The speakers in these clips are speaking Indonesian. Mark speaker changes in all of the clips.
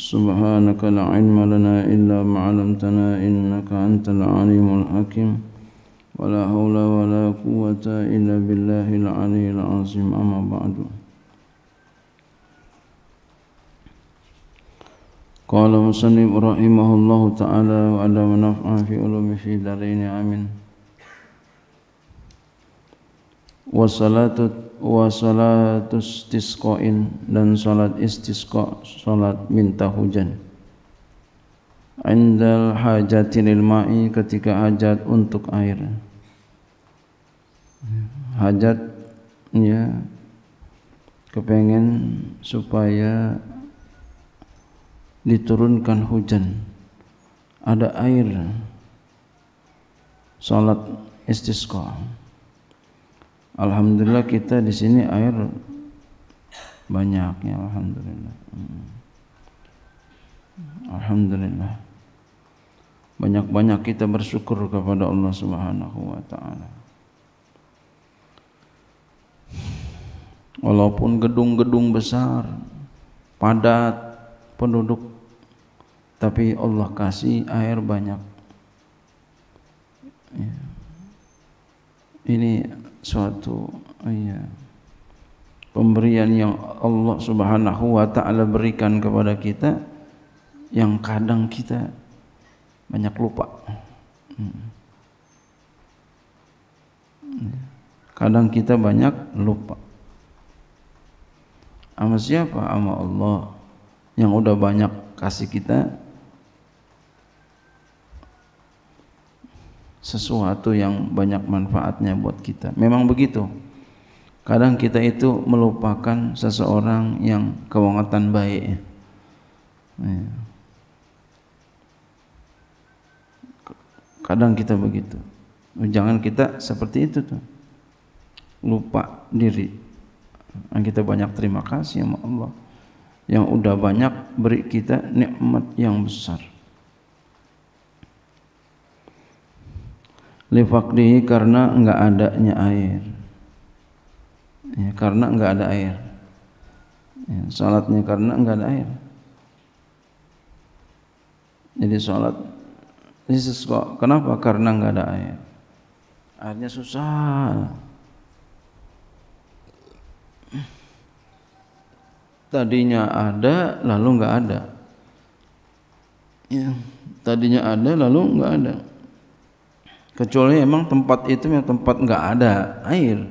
Speaker 1: سبحانك لا علم لنا إلا ما علمتنا إنك أنت العليم الحكيم ولا حول ولا قوة إلا بالله العلي العظيم أما بعد قال مسلم رحمه الله تعالى وعلى نفعا في علوم في دارين آمين wasalatu wasalatu istisqain dan salat istisqa salat minta hujan indal hajati lil ma'i ketika hajat untuk air hajat ya kepengen supaya diturunkan hujan ada air salat istisqa Alhamdulillah kita di sini air banyaknya alhamdulillah. Hmm. Alhamdulillah. Banyak-banyak kita bersyukur kepada Allah Subhanahu wa taala. Walaupun gedung-gedung besar, padat penduduk, tapi Allah kasih air banyak. Ya. Ini suatu ya, pemberian yang Allah Subhanahu wa taala berikan kepada kita yang kadang kita banyak lupa. Hmm. Kadang kita banyak lupa. Sama siapa? Sama Allah yang sudah banyak kasih kita sesuatu yang banyak manfaatnya buat kita. Memang begitu. Kadang kita itu melupakan seseorang yang kewangatan baik. Iya. Kadang kita begitu. Jangan kita seperti itu tuh. Lupa diri. Kita banyak terima kasih sama Allah yang udah banyak beri kita nikmat yang besar. lifakdihi karena enggak adanya air ya, karena enggak ada air ya, salatnya karena enggak ada air jadi salat Yesus kok kenapa karena enggak ada air airnya susah tadinya ada lalu enggak ada ya, tadinya ada lalu enggak ada kecuali emang tempat itu yang tempat nggak ada air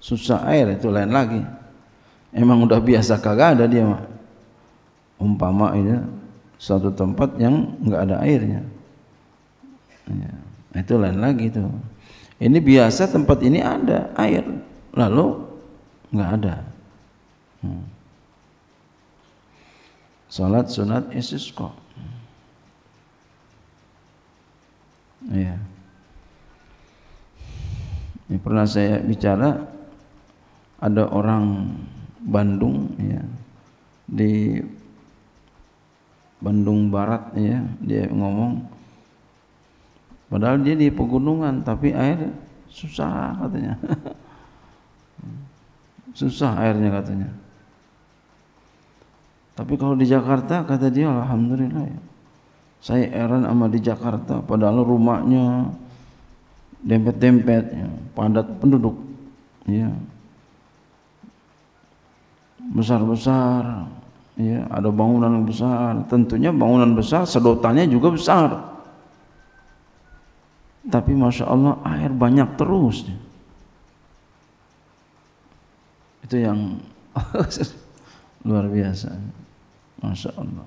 Speaker 1: susah air itu lain lagi emang udah biasa kagak ada dia mak. umpama ini satu tempat yang nggak ada airnya ya, itu lain lagi itu ini biasa tempat ini ada air lalu nggak ada hmm. salat sunat istisqa pernah saya bicara ada orang Bandung ya di Bandung Barat ya dia ngomong padahal dia di pegunungan tapi air susah katanya susah airnya katanya tapi kalau di Jakarta kata dia alhamdulillah ya saya heran sama di Jakarta padahal rumahnya dempet-dempet ya padat penduduk ya besar-besar ya ada bangunan besar tentunya bangunan besar sedotannya juga besar tapi masya Allah air banyak terus itu yang luar biasa masya Allah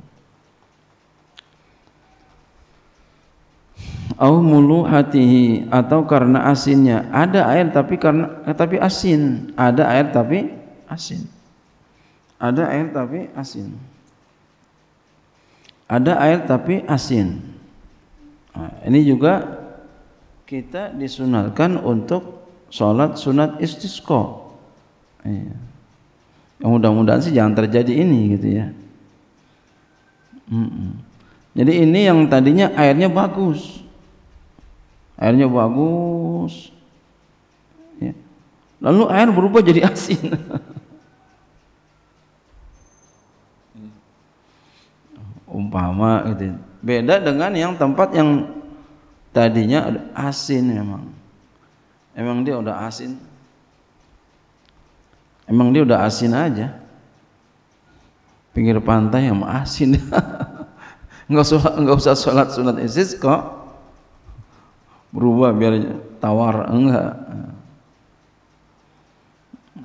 Speaker 1: au hatihi atau karena asinnya ada air tapi karena eh, tapi asin ada air tapi asin ada air tapi asin ada air tapi asin nah, ini juga kita disunatkan untuk sholat sunat istisqo. iya. Ya, mudah-mudahan sih jangan terjadi ini gitu ya mm -mm. jadi ini yang tadinya airnya bagus airnya bagus ya. lalu air berubah jadi asin umpama gitu beda dengan yang tempat yang tadinya ada asin memang emang dia udah asin emang dia udah asin aja pinggir pantai yang asin nggak usah nggak usah sholat sunat isis kok berubah biar tawar enggak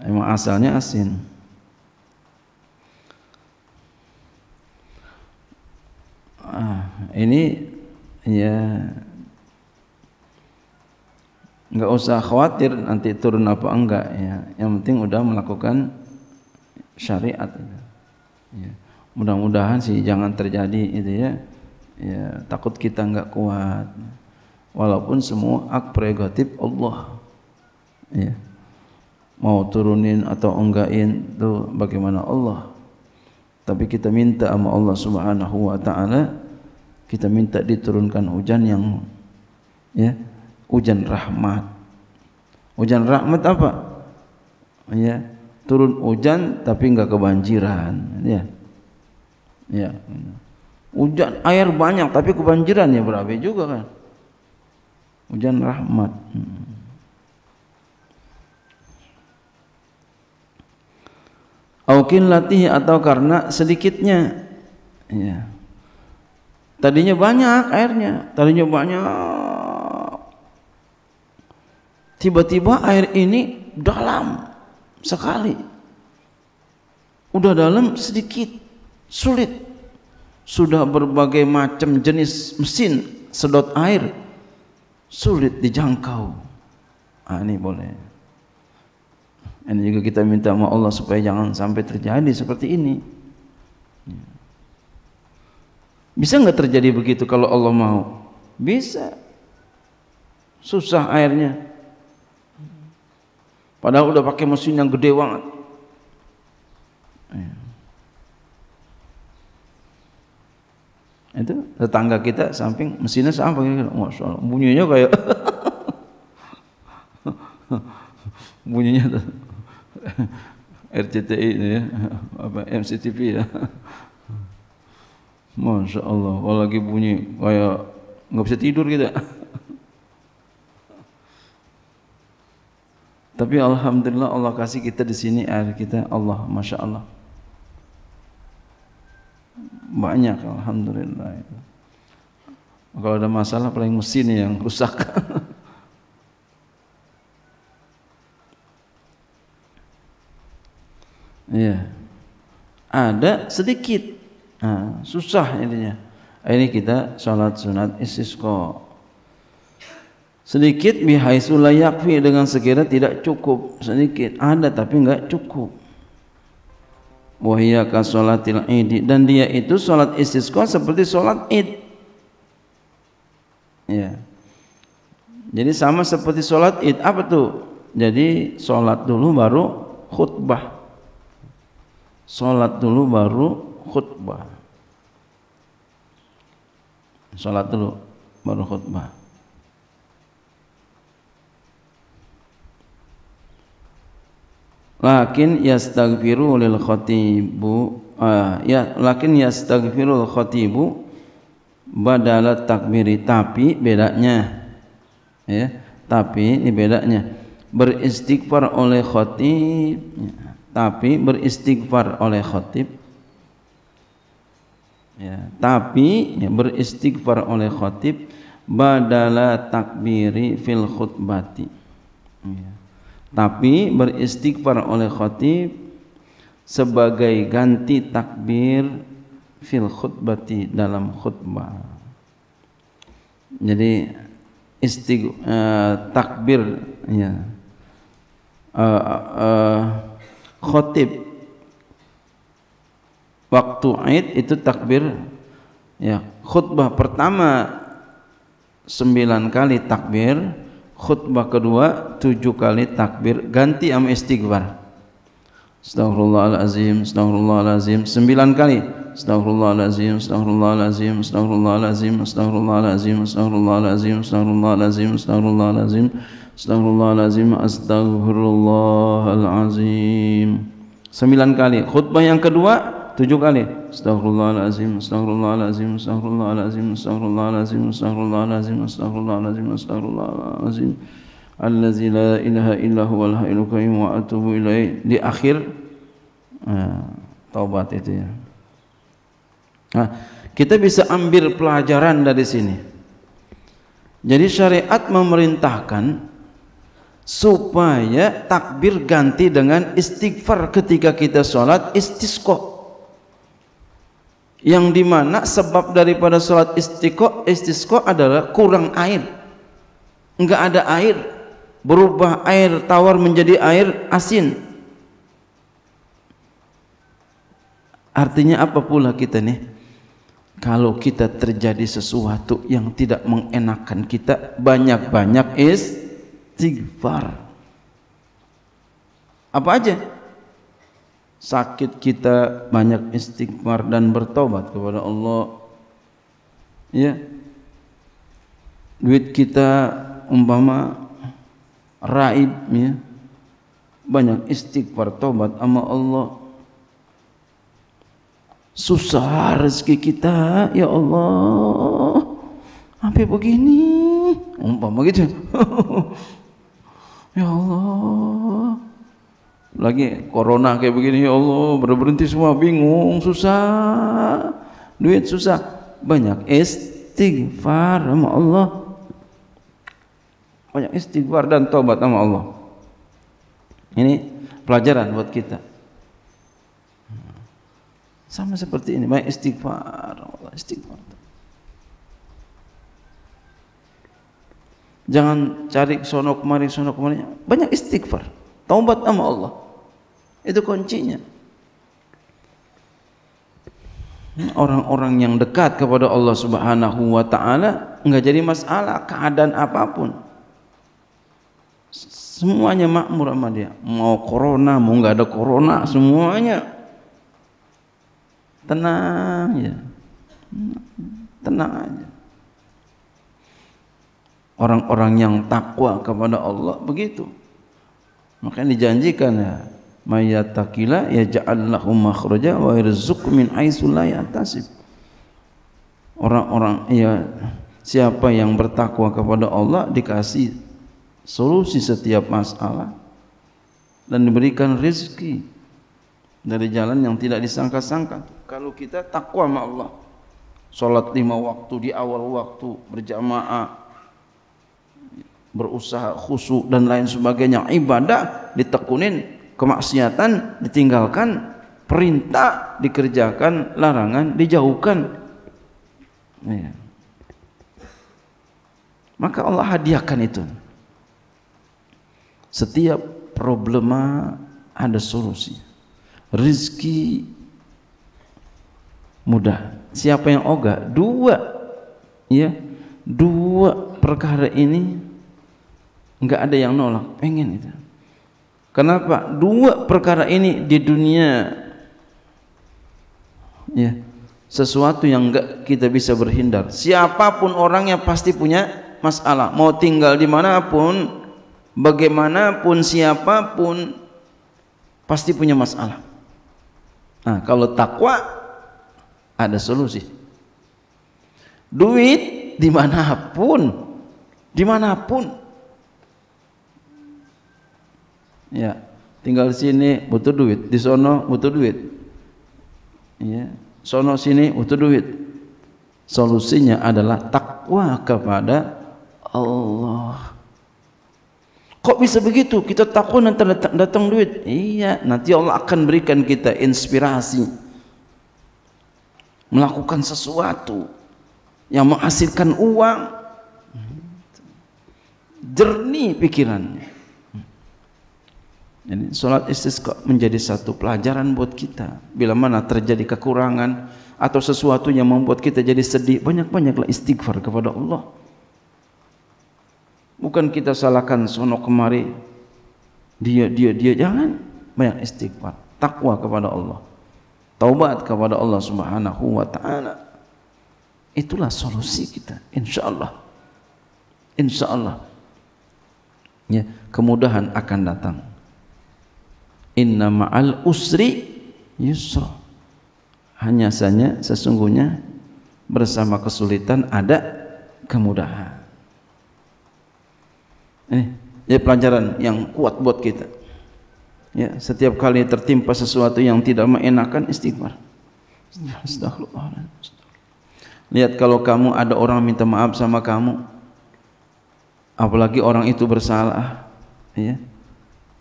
Speaker 1: emang asalnya asin ah, ini ya nggak usah khawatir nanti turun apa enggak ya yang penting udah melakukan syariat ya. mudah-mudahan sih jangan terjadi itu ya ya takut kita nggak kuat walaupun semua hak prerogatif Allah ya mau turunin atau enggakin itu bagaimana Allah tapi kita minta sama Allah Subhanahu wa taala kita minta diturunkan hujan yang ya hujan rahmat hujan rahmat apa ya turun hujan tapi enggak kebanjiran ya ya hujan air banyak tapi kebanjiran ya berabe juga kan hujan rahmat. Aukin latih atau karena sedikitnya. Ya. Tadinya banyak airnya, tadinya banyak. Tiba-tiba air ini dalam sekali. Udah dalam sedikit, sulit. Sudah berbagai macam jenis mesin sedot air sulit dijangkau. Ah, ini boleh. Ini juga kita minta sama Allah supaya jangan sampai terjadi seperti ini. Bisa nggak terjadi begitu kalau Allah mau? Bisa. Susah airnya. Padahal udah pakai mesin yang gede banget. Ya. itu tetangga kita samping mesinnya samping masya Allah bunyinya kayak bunyinya RCTI ini ya apa MCTV ya Masya Allah, kalau lagi bunyi kayak nggak bisa tidur kita. Gitu. Tapi alhamdulillah Allah kasih kita di sini air kita Allah, masya Allah banyak alhamdulillah kalau ada masalah paling mesin yang rusak Iya. Ada sedikit. Nah, susah intinya. Ini kita sholat sunat istisqa. Sedikit bihaisu la dengan sekira tidak cukup. Sedikit ada tapi enggak cukup wahia ka id dan dia itu salat istisqa seperti salat id ya jadi sama seperti salat id apa tuh jadi salat dulu baru khutbah salat dulu baru khutbah salat dulu baru khutbah lakin yastaghfiru lil khatibu uh, ya lakin yastaghfirul khatibu badala takbiri tapi bedanya ya tapi ini bedanya beristighfar oleh khatib ya, tapi beristighfar oleh khatib ya tapi ya, beristighfar oleh khatib badala takbiri fil khutbati ya tapi beristighfar oleh khatib sebagai ganti takbir fil khutbati dalam khutbah. Jadi istig uh, takbir ya. Uh, uh, khutib waktu Id itu takbir ya khutbah pertama sembilan kali takbir khutbah kedua tujuh kali takbir ganti am istighfar Astaghfirullahalazim, astaghfirullahalazim sembilan kali. Astaghfirullahalazim, astaghfirullahalazim, astaghfirullahalazim, astaghfirullahalazim, astaghfirullahalazim, astaghfirullahalazim, astaghfirullahalazim, astaghfirullahalazim, astaghfirullahalazim. Sembilan kali. Khutbah yang kedua tujuh kali astagfirullahalazim astagfirullahalazim astagfirullahalazim astagfirullahalazim astagfirullahalazim astagfirullahalazim astagfirullahalazim allazi la ilaha illa huwa al qayyum wa atubu ilai di akhir nah, ha, taubat itu ya nah, ha, kita bisa ambil pelajaran dari sini jadi syariat memerintahkan supaya takbir ganti dengan istighfar ketika kita sholat istisqo yang dimana sebab daripada sholat istiqo istisqo adalah kurang air enggak ada air berubah air tawar menjadi air asin artinya apa pula kita nih kalau kita terjadi sesuatu yang tidak mengenakan kita banyak-banyak istighfar apa aja sakit kita banyak istighfar dan bertobat kepada Allah ya duit kita umpama raib ya banyak istighfar tobat sama Allah susah rezeki kita ya Allah sampai begini umpama gitu ya Allah lagi corona kayak begini ya Allah berhenti semua bingung susah duit susah banyak istighfar sama Allah banyak istighfar dan taubat sama Allah ini pelajaran buat kita sama seperti ini banyak istighfar ya Allah istighfar jangan cari sono kemari sono kemari banyak istighfar taubat sama Allah itu kuncinya. Hmm, orang-orang yang dekat kepada Allah Subhanahu wa taala enggak jadi masalah keadaan apapun. Semuanya makmur sama dia. Mau corona, mau enggak ada corona, semuanya tenang ya. Tenang aja. Orang-orang yang takwa kepada Allah begitu. Makanya dijanjikan ya, mayatakila ya ja'allahu makhraja wa yarzuq min haitsu la orang-orang ya siapa yang bertakwa kepada Allah dikasih solusi setiap masalah dan diberikan rezeki dari jalan yang tidak disangka-sangka kalau kita takwa sama Allah solat lima waktu di awal waktu berjamaah berusaha khusyuk dan lain sebagainya ibadah ditekunin kemaksiatan ditinggalkan, perintah dikerjakan, larangan dijauhkan. Ya. Maka Allah hadiahkan itu. Setiap problema ada solusi. Rizki mudah. Siapa yang ogah? Dua, ya, dua perkara ini nggak ada yang nolak. Pengen itu. Kenapa? Dua perkara ini di dunia ya, sesuatu yang enggak kita bisa berhindar. Siapapun orangnya pasti punya masalah. Mau tinggal di dimanapun, bagaimanapun, siapapun pasti punya masalah. Nah, kalau takwa ada solusi. Duit dimanapun, dimanapun ya tinggal sini butuh duit di sono butuh duit ya sono sini butuh duit solusinya adalah takwa kepada Allah kok bisa begitu kita takut nanti datang, datang duit iya nanti Allah akan berikan kita inspirasi melakukan sesuatu yang menghasilkan uang jernih pikirannya Jadi solat istisqa menjadi satu pelajaran buat kita. Bila mana terjadi kekurangan atau sesuatu yang membuat kita jadi sedih, banyak-banyaklah istighfar kepada Allah. Bukan kita salahkan sono kemari. Dia, dia, dia. Jangan. Banyak istighfar. Takwa kepada Allah. Taubat kepada Allah subhanahu wa ta'ala. Itulah solusi kita. InsyaAllah. InsyaAllah. Ya, kemudahan akan datang. Inna ma'al usri yusra. Hanya saja sesungguhnya bersama kesulitan ada kemudahan. Ini jadi pelajaran yang kuat buat kita. Ya, setiap kali tertimpa sesuatu yang tidak mengenakan istighfar. Lihat kalau kamu ada orang minta maaf sama kamu, apalagi orang itu bersalah, ya.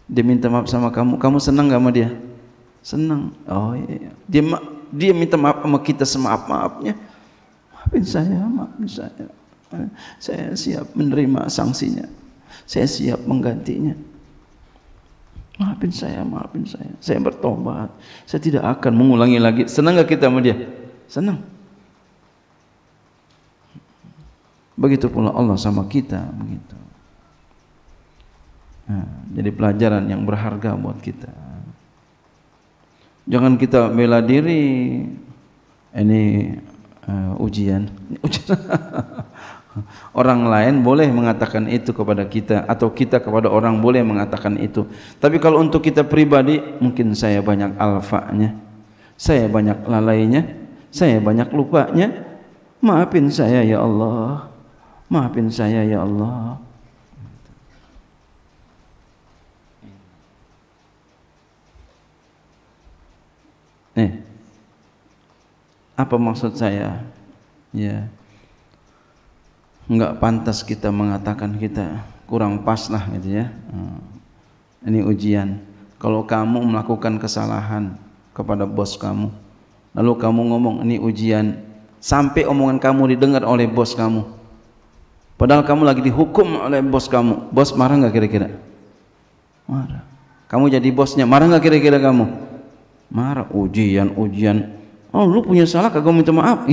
Speaker 1: Dia minta maaf sama kamu. Kamu senang gak sama dia? Senang. Oh iya. iya. Dia dia minta maaf sama kita semaaf-maafnya. Maafin saya, maafin saya. Eh, saya siap menerima sanksinya. Saya siap menggantinya. Maafin saya, maafin saya. Saya bertobat. Saya tidak akan mengulangi lagi. Senang gak kita sama dia? Senang. Begitu pula Allah sama kita begitu jadi pelajaran yang berharga buat kita. Jangan kita bela diri. Ini uh, ujian. orang lain boleh mengatakan itu kepada kita atau kita kepada orang boleh mengatakan itu. Tapi kalau untuk kita pribadi, mungkin saya banyak alfanya, saya banyak lalainya, saya banyak lupanya. Maafin saya ya Allah. Maafin saya ya Allah. Nih. Eh, apa maksud saya? Ya. Enggak pantas kita mengatakan kita kurang pas lah gitu ya. Eh, ini ujian. Kalau kamu melakukan kesalahan kepada bos kamu, lalu kamu ngomong ini ujian, sampai omongan kamu didengar oleh bos kamu. Padahal kamu lagi dihukum oleh bos kamu. Bos marah nggak kira-kira? Marah. Kamu jadi bosnya, marah nggak kira-kira kamu? marah ujian ujian oh lu punya salah kagak minta maaf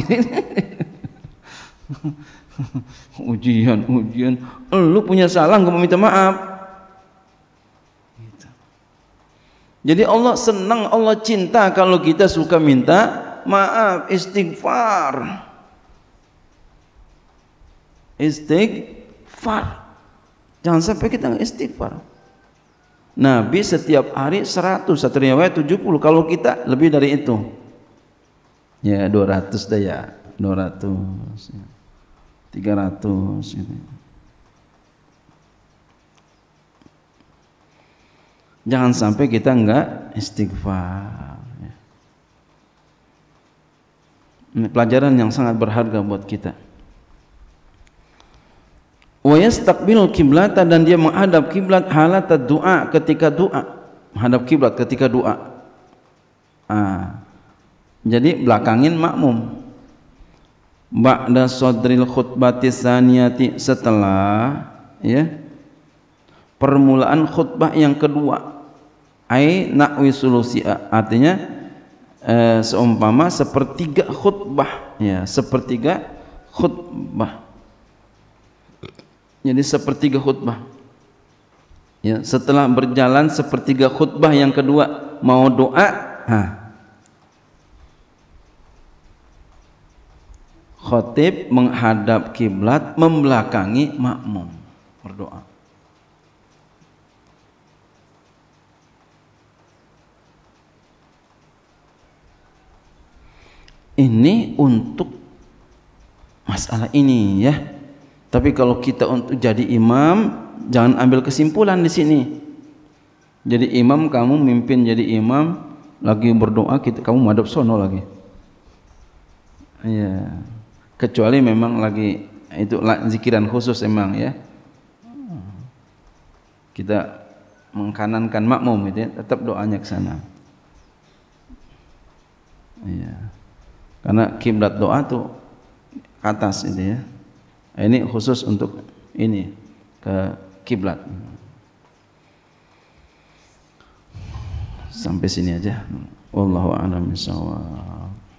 Speaker 1: ujian ujian oh, lu punya salah nggak mau minta maaf gitu. jadi Allah senang Allah cinta kalau kita suka minta maaf istighfar istighfar jangan sampai kita istighfar Nabi setiap hari 100, satu riwayat 70. Kalau kita lebih dari itu. Ya, 200 dah ya. 200. 300 gitu. Jangan sampai kita enggak istighfar. Ya. Ini pelajaran yang sangat berharga buat kita wa yastaqbilul kiblata dan dia menghadap kiblat halata doa ketika doa menghadap kiblat ketika doa ah. jadi belakangin makmum ba'da sodril khutbati saniyati setelah ya permulaan khutbah yang kedua ai na'wi sulusia artinya eh, seumpama sepertiga khutbah ya sepertiga khutbah jadi sepertiga khutbah. Ya, setelah berjalan sepertiga khutbah yang kedua mau doa, ha. Khotib menghadap kiblat membelakangi makmum berdoa. Ini untuk masalah ini ya. Tapi kalau kita untuk jadi imam, jangan ambil kesimpulan di sini. Jadi imam kamu mimpin jadi imam lagi berdoa kita kamu madhab sono lagi. Iya. Kecuali memang lagi itu zikiran khusus emang ya. Kita mengkanankan makmum itu ya, tetap doanya ke sana. Iya. Karena kiblat doa tuh atas itu ya. Nah, ini khusus untuk ini ke kiblat. Sampai sini aja. Wallahu a'lam bishawab.